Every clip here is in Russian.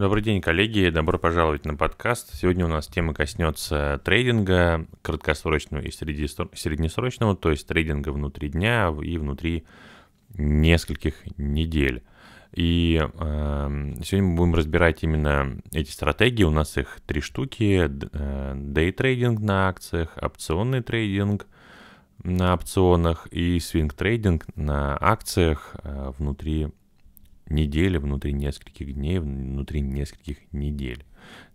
Добрый день, коллеги. Добро пожаловать на подкаст. Сегодня у нас тема коснется трейдинга, краткосрочного и среднесрочного, то есть трейдинга внутри дня и внутри нескольких недель. И э, сегодня мы будем разбирать именно эти стратегии. У нас их три штуки. Дейтрейдинг э, на акциях, опционный трейдинг на опционах и свинг-трейдинг на акциях э, внутри недели, внутри нескольких дней, внутри нескольких недель.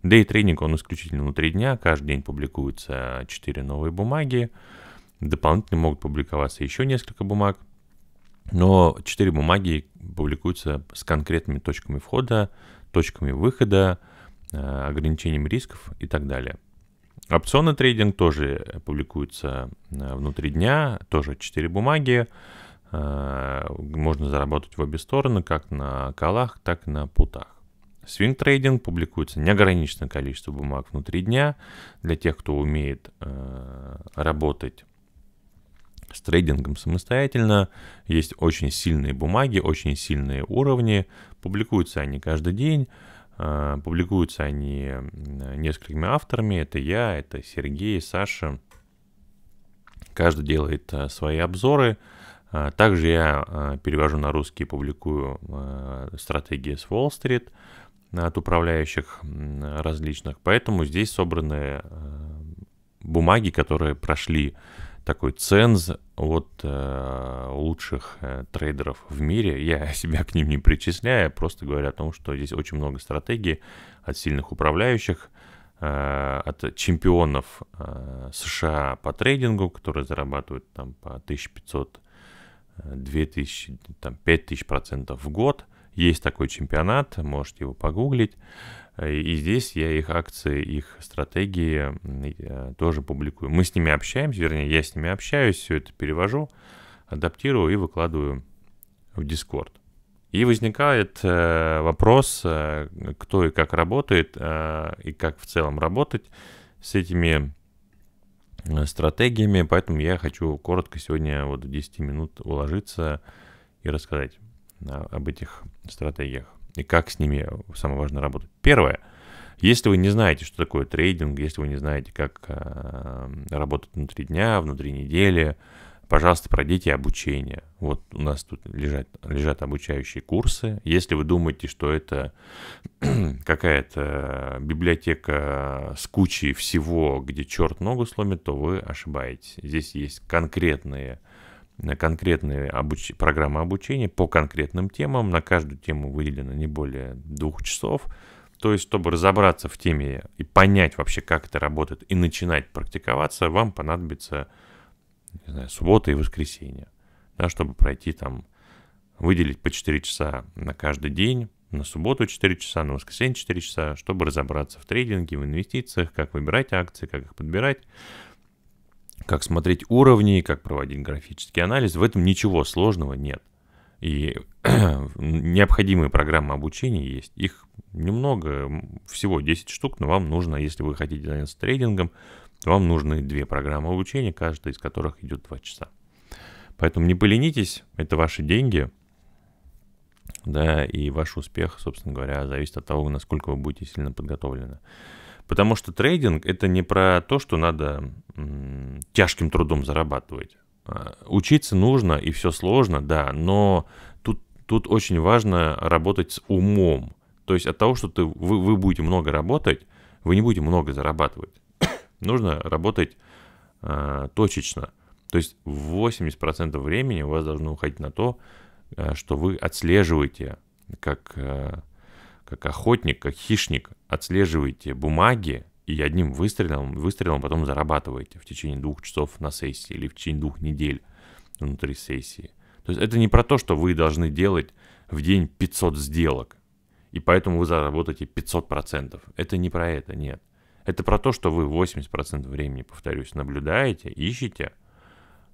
Дейтрейдинг, он исключительно внутри дня, каждый день публикуются 4 новые бумаги, дополнительно могут публиковаться еще несколько бумаг, но 4 бумаги публикуются с конкретными точками входа, точками выхода, э, ограничением рисков и так далее. Опционный трейдинг тоже публикуется э, внутри дня, тоже 4 бумаги. Э, можно заработать в обе стороны, как на колах, так и на путах. Swing Trading публикуется неограниченное количество бумаг внутри дня. Для тех, кто умеет э, работать с трейдингом самостоятельно, есть очень сильные бумаги, очень сильные уровни. Публикуются они каждый день. Э, публикуются они несколькими авторами. Это я, это Сергей, Саша. Каждый делает свои обзоры. А, также я а, перевожу на русский и публикую а, стратегии с Уолл-стрит от управляющих различных. Поэтому здесь собраны бумаги, которые прошли такой ценз от лучших э, трейдеров в мире. Я себя к ним не причисляю, просто говорю о том, что здесь очень много стратегий от сильных управляющих, от чемпионов США по трейдингу, которые зарабатывают там по 1500 2000, там, 5000 процентов в год. Есть такой чемпионат, можете его погуглить. Э, и здесь я их акции, их стратегии э, тоже публикую. Мы с ними общаемся, вернее, я с ними общаюсь, все это перевожу, адаптирую и выкладываю в Discord. И возникает э, вопрос, кто и как работает, и как в целом работать с этими Э, стратегиями, поэтому я хочу коротко сегодня вот в 10 минут уложиться и рассказать об этих стратегиях и как с ними самое важное работать. Первое. Если вы не знаете, что такое трейдинг, если вы не знаете, как э, работать внутри дня, внутри недели, пожалуйста, пройдите обучение. Вот у нас тут лежат, лежат обучающие курсы. Если вы думаете, что это какая-то библиотека с кучей всего, где черт ногу сломит, то вы ошибаетесь. Здесь есть конкретные конкретные обуч... программы обучения по конкретным темам. На каждую тему выделено не более двух часов. То есть, чтобы разобраться в теме и понять вообще, как это работает, и начинать практиковаться, вам понадобится не знаю, суббота и воскресенье да, чтобы пройти там, выделить по 4 часа на каждый день, на субботу 4 часа, на воскресенье 4 часа, чтобы разобраться в трейдинге, в инвестициях, как выбирать акции, как их подбирать, как смотреть уровни, как проводить графический анализ. В этом ничего сложного нет. И необходимые программы обучения есть. Их немного, всего 10 штук, но вам нужно, если вы хотите заняться трейдингом, вам нужны две программы обучения, каждая из которых идет 2 часа. Поэтому не поленитесь, это ваши деньги, да, и ваш успех, собственно говоря, зависит от того, насколько вы будете сильно подготовлены. Потому что трейдинг – это не про то, что надо тяжким трудом зарабатывать. А, учиться нужно, и все сложно, да, но тут, тут очень важно работать с умом. То есть от того, что ты, вы, вы будете много работать, вы не будете много зарабатывать. нужно работать э, точечно – то есть 80% времени у вас должно уходить на то, э, что вы отслеживаете, как, э, как охотник, как хищник, отслеживаете бумаги и одним выстрелом, выстрелом потом зарабатываете в течение двух часов на сессии или в течение двух недель внутри сессии. То есть это не про то, что вы должны делать в день 500 сделок, и поэтому вы заработаете 500%. Это не про это, нет. Это про то, что вы 80% времени, повторюсь, наблюдаете, ищете –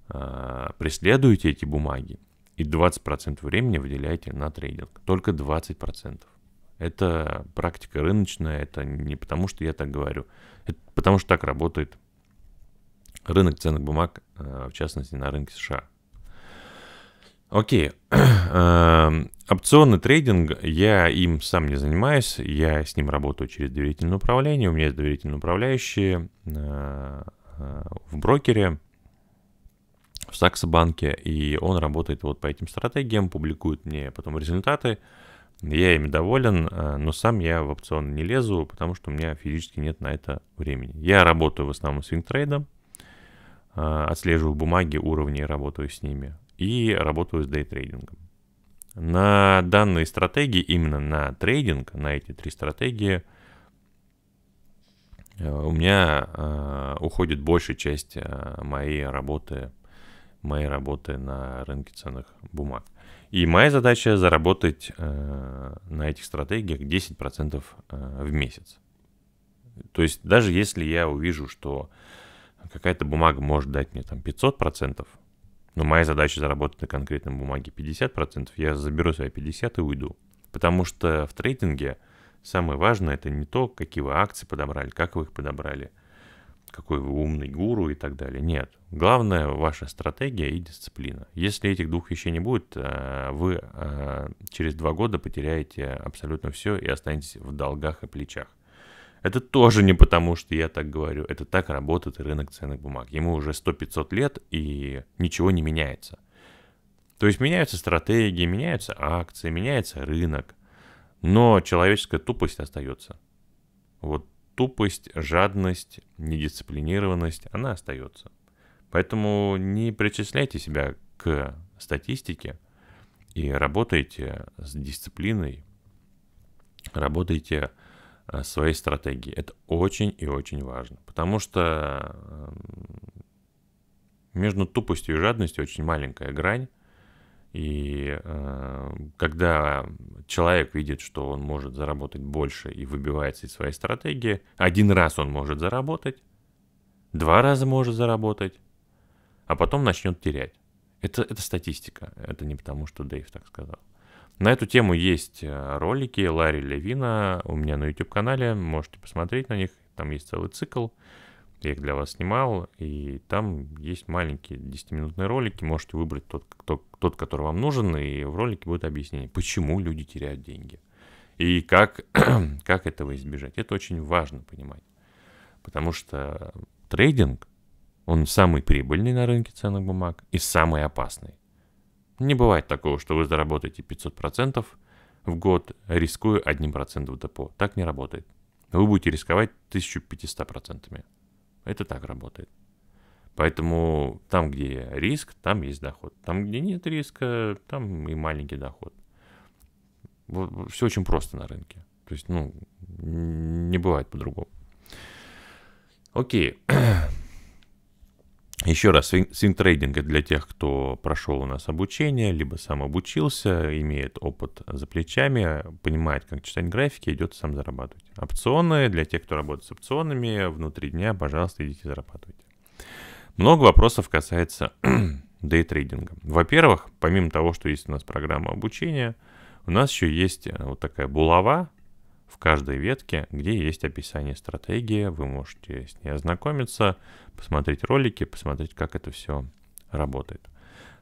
э, преследуете эти бумаги и 20% времени выделяете на трейдинг. Только 20%. Это практика рыночная, это не потому, что я так говорю, это потому что так работает рынок ценных бумаг, э, в частности на рынке США. Окей. А, Опционный трейдинг, я им сам не занимаюсь, я с ним работаю через доверительное управление, у меня есть доверительные управляющие в брокере, в Саксо-банке, и он работает вот по этим стратегиям, публикует мне потом результаты, я ими доволен, э, но сам я в опцион не лезу, потому что у меня физически нет на это времени. Я работаю в основном с вингтрейдом, э, отслеживаю бумаги, уровни, работаю с ними и работаю с дейтрейдингом. На данные стратегии, именно на трейдинг, на эти три стратегии, э, у меня уходит большая часть моей работы моей работы на рынке ценных бумаг. И моя задача заработать э, на этих стратегиях 10% э, в месяц. То есть даже если я увижу, что какая-то бумага может дать мне там 500%, но моя задача заработать на конкретной бумаге 50%, я заберу свои 50 и уйду. Потому что в трейдинге самое важное это не то, какие вы акции подобрали, как вы их подобрали – какой вы умный гуру и так далее. Нет. Главное ваша стратегия и дисциплина. Если этих двух вещей не будет, э, вы э, через два года потеряете абсолютно все и останетесь в долгах и плечах. Это тоже не потому, что я так говорю. Это так работает рынок ценных бумаг. Ему уже 100-500 лет и ничего не меняется. То есть меняются стратегии, меняются акции, меняется рынок. Но человеческая тупость остается. Вот тупость, жадность, недисциплинированность, она остается. Поэтому не причисляйте себя к статистике и работайте с дисциплиной, работайте э, своей стратегией. Это очень и очень важно, потому что э, между тупостью и жадностью очень маленькая грань, и э, когда человек видит, что он может заработать больше и выбивается из своей стратегии, один раз он может заработать, два раза может заработать, а потом начнет терять. Это, это статистика, это не потому, что Дэйв так сказал. На эту тему есть э, ролики Ларри Левина у меня на YouTube-канале, можете посмотреть на них, там есть целый цикл. Я их для вас снимал, и там есть маленькие 10-минутные ролики. Можете выбрать тот, кто, тот, который вам нужен, и в ролике будет объяснение, почему люди теряют деньги. И как, как этого избежать. Это очень важно понимать. Потому что трейдинг, он самый прибыльный на рынке ценных бумаг и самый опасный. Не бывает такого, что вы заработаете 500% в год, рискуя 1% в депо. Так не работает. Вы будете рисковать 1500%. Это так работает. Поэтому там, где риск, там есть доход. Там, где нет риска, там и маленький доход. Вот, все очень просто на рынке. То есть, ну, не бывает по-другому. Окей. Еще раз, свинг трейдинг для тех, кто прошел у нас обучение, либо сам обучился, имеет опыт за плечами, понимает, как читать графики, идет сам зарабатывать. Опционы для тех, кто работает с опционами, внутри дня, пожалуйста, идите зарабатывайте. Много вопросов касается дейтрейдинга. Во-первых, помимо того, что есть у нас программа обучения, у нас еще есть э, вот такая булава, в каждой ветке, где есть описание стратегии. Вы можете с ней ознакомиться, посмотреть ролики, посмотреть, как это все работает.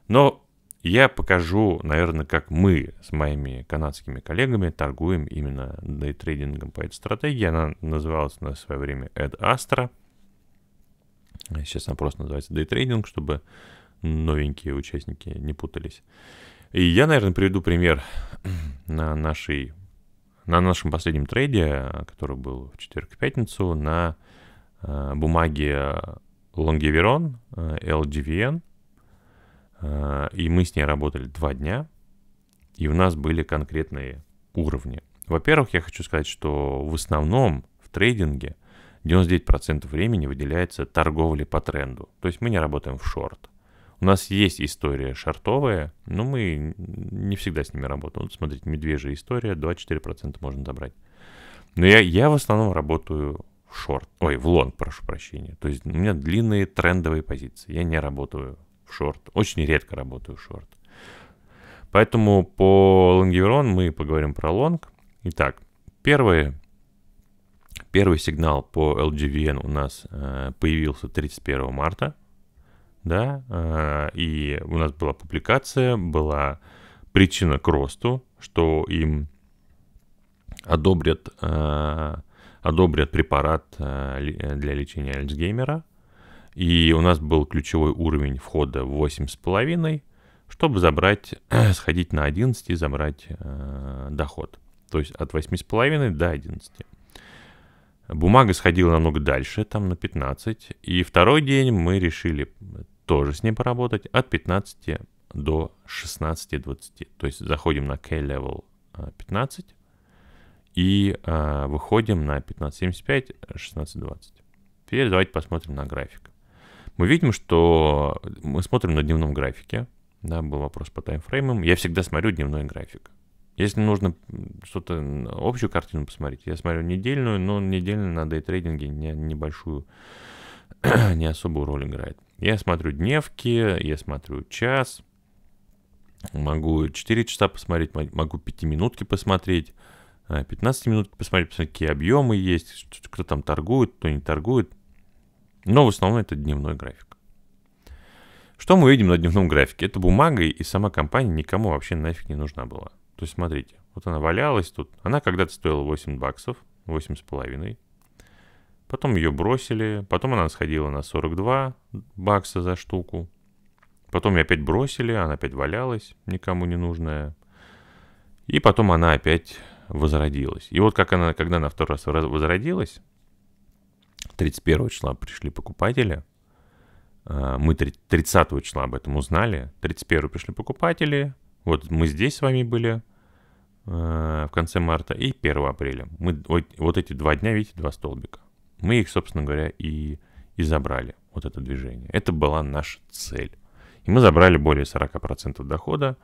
Но я покажу, наверное, как мы с моими канадскими коллегами торгуем именно дейтрейдингом по этой стратегии. Она называлась на свое время Ad Astra. Сейчас она просто называется дейтрейдинг, чтобы новенькие участники не путались. И я, наверное, приведу пример на нашей на нашем последнем трейде, который был в четверг и пятницу, на э, бумаге Longeveron, э, LGVN, э, и мы с ней работали два дня, и у нас были конкретные уровни. Во-первых, я хочу сказать, что в основном в трейдинге 99% времени выделяется торговле по тренду. То есть мы не работаем в шорт. У нас есть история шартовая, но мы не всегда с ними работаем. Вот смотрите, медвежья история, 24% можно забрать. Но я, я в основном работаю в шорт, ой, в лонг, прошу прощения. То есть у меня длинные трендовые позиции. Я не работаю в шорт, очень редко работаю в шорт. Поэтому по лонгерон мы поговорим про лонг. Итак, первое первый сигнал по LGVN у нас э, появился 31 марта да, э, и у нас была публикация, была причина к росту, что им одобрят, э, одобрят препарат э, для лечения Альцгеймера, и у нас был ключевой уровень входа 8,5, чтобы забрать, сходить на 11 и забрать доход. То есть от 8,5 до 11. Бумага сходила намного дальше, там на 15. И второй день мы решили тоже с ней поработать от 15 до 16-20. То есть заходим на K-level 15 а, и а, выходим на 15.75, 16.20. Теперь давайте посмотрим на график. Мы видим, что мы смотрим на дневном графике. Да, был вопрос по таймфреймам. Я всегда смотрю дневной график. Если нужно что-то, общую картину посмотреть, я смотрю недельную, но недельную на дейтрейдинге не, небольшую не особую роль играет. Я смотрю дневки, я смотрю час, могу 4 часа посмотреть, могу 5 минутки посмотреть, 15 а, минут посмотреть, посмотреть, какие объемы есть, кто там торгует, кто не торгует. Но в основном это дневной график. Что мы видим на дневном графике? Это бумага, и сама компания никому вообще нафиг не нужна была. То есть, смотрите, вот она валялась тут. Она когда-то стоила 8 баксов, 8,5. Потом ее бросили, потом она сходила на 42 бакса за штуку. Потом ее опять бросили, она опять валялась, никому не нужная. И потом она опять возродилась. И вот как она, когда она второй раз возродилась, 31 числа пришли покупатели. А, мы 30 числа об этом узнали. 31 пришли покупатели. Вот мы здесь с вами были а, в конце марта и 1 апреля. Мы, вот эти два дня, видите, два столбика. Мы их, собственно говоря, и, и забрали, вот это движение. Это была наша цель. И мы забрали более 40% дохода.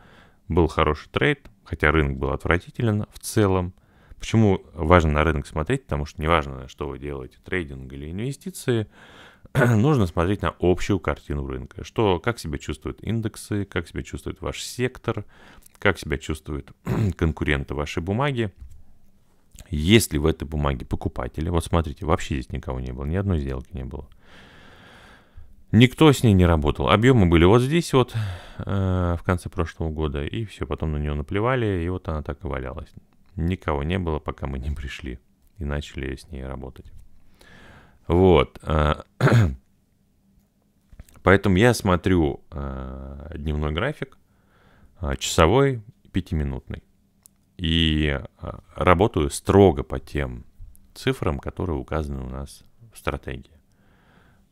Был хороший трейд, хотя рынок был отвратителен в целом. Почему важно на рынок смотреть? Потому что неважно, что вы делаете, трейдинг или инвестиции, нужно смотреть на общую картину рынка. Что, как себя чувствуют индексы, как себя чувствует ваш сектор, как себя чувствуют конкуренты вашей бумаги – есть ли в этой бумаге покупатели? Вот смотрите, вообще здесь никого не было, ни одной сделки не было. Никто с ней не работал. Объемы были вот здесь вот э, в конце прошлого года, и все, потом на нее наплевали, и вот она так и валялась. Никого не было, пока мы не пришли и начали с ней работать. Вот. Э, поэтому я смотрю э, дневной график, э, часовой, пятиминутный и а, работаю строго по тем цифрам, которые указаны у нас в стратегии.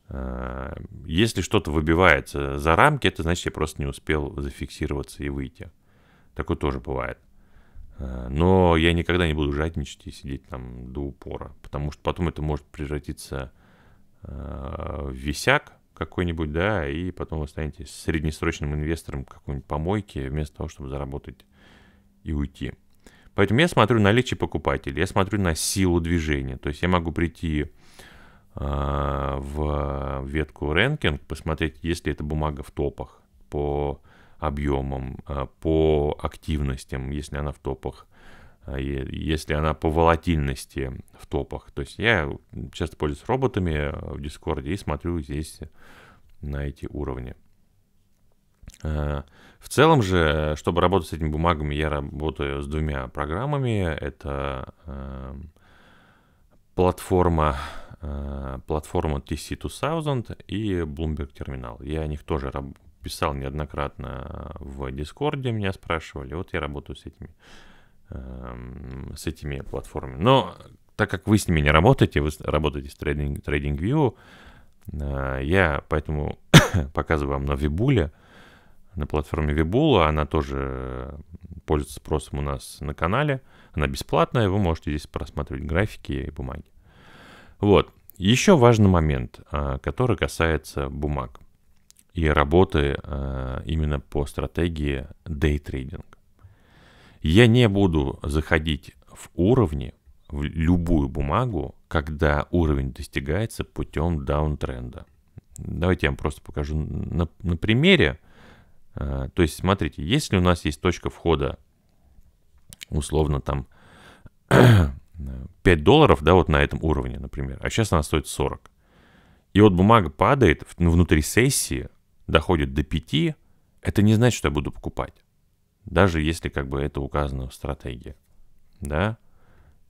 А, если что-то выбивается за рамки, это значит, я просто не успел зафиксироваться и выйти. Такое тоже бывает. А, но я никогда не буду жадничать и сидеть там до упора, потому что потом это может превратиться в висяк какой-нибудь, да, и потом вы станете среднесрочным инвестором какой-нибудь помойки вместо того, чтобы заработать и уйти. Поэтому я смотрю на наличие покупателей, я смотрю на силу движения. То есть я могу прийти э, в ветку рэнкинг, посмотреть, есть ли эта бумага в топах по объемам, э, по активностям, если она в топах, э, если она по волатильности в топах. То есть я часто пользуюсь роботами в Дискорде и смотрю здесь на эти уровни. Э, в целом же, чтобы работать с этими бумагами, я работаю с двумя программами. Это э, платформа, э, платформа TC2000 и Bloomberg Terminal. Я о них тоже писал неоднократно в Дискорде, меня спрашивали. Вот я работаю с этими, эм, с этими платформами. Но так как вы с ними не работаете, вы работаете с трейдинг, TradingView, я поэтому показываю вам на Вибуле, на платформе Вибула. Она тоже э, пользуется спросом у нас на канале. Она бесплатная, вы можете здесь просматривать графики и бумаги. Вот. Еще важный момент, а, который касается бумаг и работы а, именно по стратегии дейтрейдинг. Я не буду заходить в уровни, в любую бумагу, когда уровень достигается путем даунтренда. Давайте я вам просто покажу на, на примере. А, то есть, смотрите, если у нас есть точка входа, условно, там 5 долларов, да, вот на этом уровне, например, а сейчас она стоит 40. И вот бумага падает, ну, внутри сессии доходит до 5, это не значит, что я буду покупать. Даже если как бы это указано в стратегии. Да?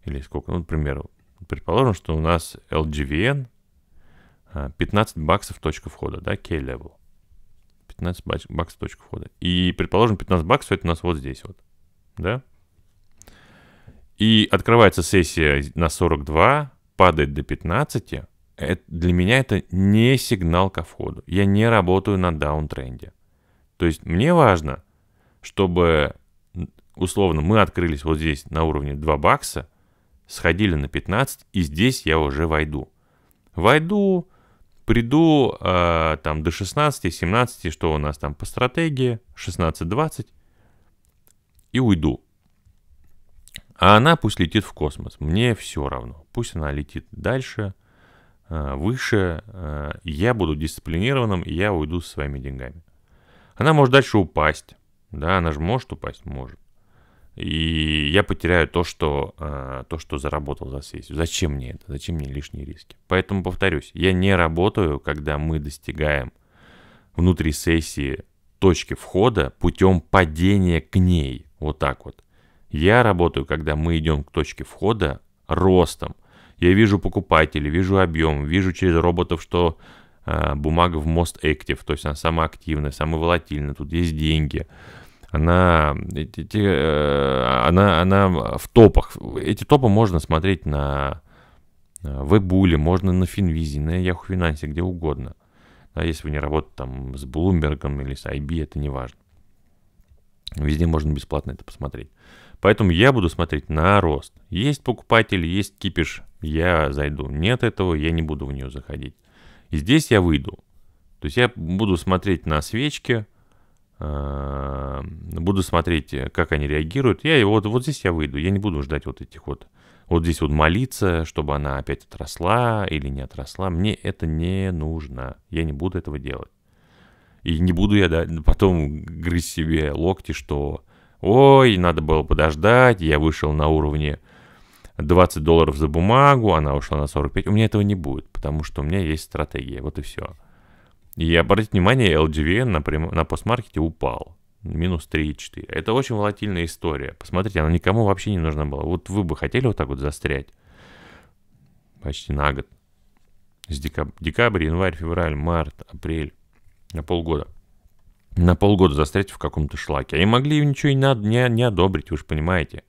Или сколько, ну, например, предположим, что у нас LGVN 15 а, баксов точка входа, да, K-level. 15 баксов точка входа. И, предположим, 15 баксов это у нас вот здесь вот, да? И открывается сессия на 42, падает до 15. Это, для меня это не сигнал ко входу. Я не работаю на даунтренде. То есть мне важно, чтобы, условно, мы открылись вот здесь на уровне 2 бакса, сходили на 15, и здесь я уже войду. Войду, приду э, там до 16-17, что у нас там по стратегии, 16-20, и уйду. А она пусть летит в космос, мне все равно. Пусть она летит дальше, э, выше, э, я буду дисциплинированным, и я уйду со своими деньгами. Она может дальше упасть, да, она же может упасть, может и я потеряю то, что, э, то, что заработал за сессию. Зачем мне это? Зачем мне лишние риски? Поэтому повторюсь, я не работаю, когда мы достигаем внутри сессии точки входа путем падения к ней. Вот так вот. Я работаю, когда мы идем к точке входа ростом. Я вижу покупателей, вижу объем, вижу через роботов, что э, бумага в most active, то есть она самая активная, самая волатильная, тут есть деньги она, эти, э, она, она в топах. Эти топы можно смотреть на Вебуле, можно на Финвизе, на Yahoo Finance, где угодно. а если вы не работаете там с Bloomberg или с IB, это не важно. Везде можно бесплатно это посмотреть. Поэтому я буду смотреть на рост. Есть покупатель, есть кипиш, я зайду. Нет этого, я не буду в нее заходить. И здесь я выйду. То есть я буду смотреть на свечки, Эм, буду смотреть, э, как они реагируют. Я вот, вот здесь я выйду, я не буду ждать вот этих вот. Вот здесь вот молиться, чтобы она опять отросла или не отросла. Мне это не нужно. Я не буду этого делать. И не буду я да, потом грызть себе локти, что ой, надо было подождать, я вышел на уровне 20 долларов за бумагу, она ушла на 45. У меня этого не будет, потому что у меня есть стратегия. Вот и все. И обратите внимание, LGVN на, прям, на постмаркете упал. Минус 3,4. Это очень волатильная история. Посмотрите, она никому вообще не нужна была. Вот вы бы хотели вот так вот застрять? Почти на год. С декаб... декабрь, январь, февраль, март, апрель. На полгода. На полгода застрять в каком-то шлаке. Они могли ничего не, надо, не, не одобрить, вы же понимаете.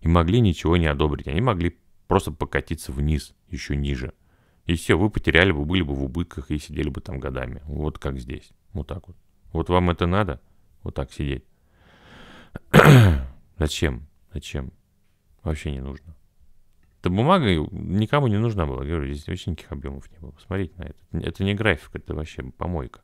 И могли ничего не одобрить. Они могли просто покатиться вниз, еще ниже – и все, вы потеряли бы, были бы в убытках и сидели бы там годами. Вот как здесь. Вот так вот. Вот вам это надо? Вот так сидеть. Зачем? Зачем? Вообще не нужно. Эта бумага никому не нужна была. говорю, здесь очень никаких объемов не было. Посмотрите на это. Это не график, это вообще помойка.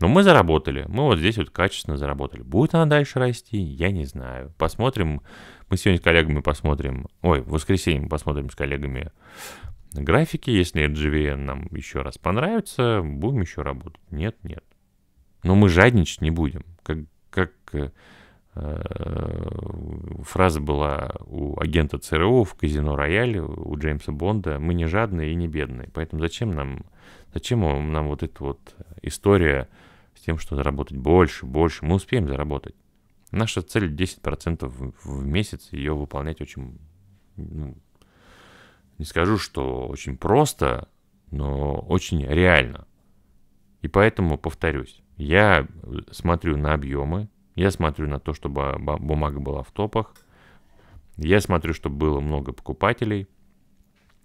Но мы заработали. Мы вот здесь вот качественно заработали. Будет она дальше расти, я не знаю. Посмотрим. Мы сегодня с коллегами посмотрим. Ой, в воскресенье мы посмотрим с коллегами графики. Если GVN нам еще раз понравится, будем еще работать. Нет, нет. Но мы жадничать не будем. Как, как э, э, фраза была у агента ЦРУ в казино Рояле, у Джеймса Бонда, мы не жадные и не бедные. Поэтому зачем нам, зачем нам вот эта вот история с тем, что заработать больше, больше, мы успеем заработать. Наша цель 10% в месяц, ее выполнять очень ну, не скажу, что очень просто, но очень реально. И поэтому, повторюсь, я смотрю на объемы, я смотрю на то, чтобы бумага была в топах, я смотрю, чтобы было много покупателей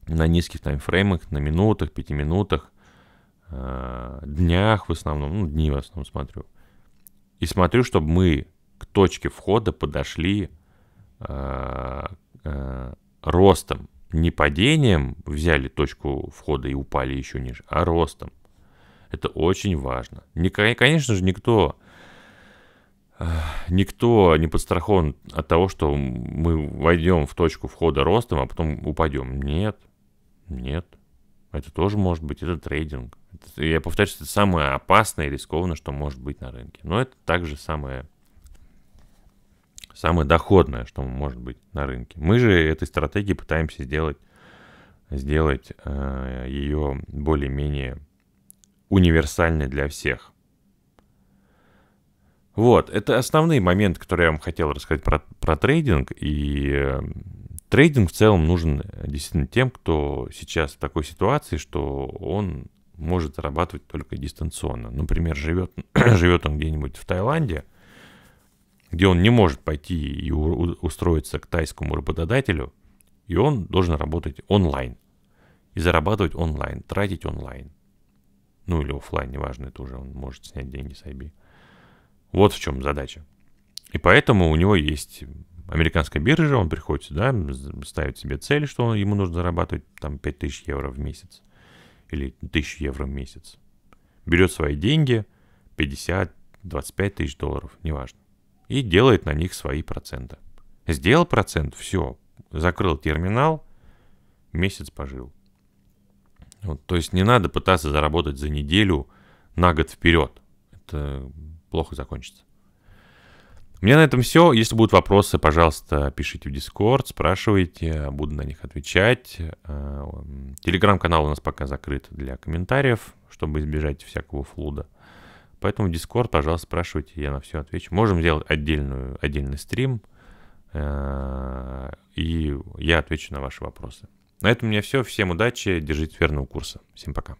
на низких таймфреймах, на минутах, пяти минутах, э, днях в основном, ну, дни в основном смотрю. И смотрю, чтобы мы к точке входа подошли э, э, ростом не падением взяли точку входа и упали еще ниже, а ростом. Это очень важно. Не, конечно же, никто, никто не подстрахован от того, что мы войдем в точку входа ростом, а потом упадем. Нет, нет. Это тоже может быть, это трейдинг. Это, я повторяю, что это самое опасное и рискованное, что может быть на рынке. Но это также самое самое доходное, что может быть на рынке. Мы же этой стратегии пытаемся сделать, сделать э, ее более-менее универсальной для всех. Вот, это основные моменты, которые я вам хотел рассказать про, про трейдинг. И э, трейдинг в целом нужен э, действительно тем, кто сейчас в такой ситуации, что он может зарабатывать только дистанционно. Например, живет, живет он где-нибудь в Таиланде – где он не может пойти и устроиться к тайскому работодателю, и он должен работать онлайн. И зарабатывать онлайн, тратить онлайн. Ну или офлайн, неважно, это уже он может снять деньги с IB. Вот в чем задача. И поэтому у него есть американская биржа, он приходит сюда, ставит себе цель, что ему нужно зарабатывать там 5000 евро в месяц или 1000 евро в месяц. Берет свои деньги, 50, 25 тысяч долларов, неважно и делает на них свои проценты. Сделал процент, все, закрыл терминал, месяц пожил. Вот, то есть не надо пытаться заработать за неделю на год вперед. Это плохо закончится. У меня на этом все. Если будут вопросы, пожалуйста, пишите в Discord, спрашивайте, буду на них отвечать. Э, телеграм-канал у нас пока закрыт для комментариев, чтобы избежать всякого флуда. Поэтому Discord, пожалуйста, спрашивайте, я на все отвечу. Можем сделать отдельную, отдельный стрим, э, и я отвечу на ваши вопросы. На этом у меня все. Всем удачи, держите верного курса. Всем пока.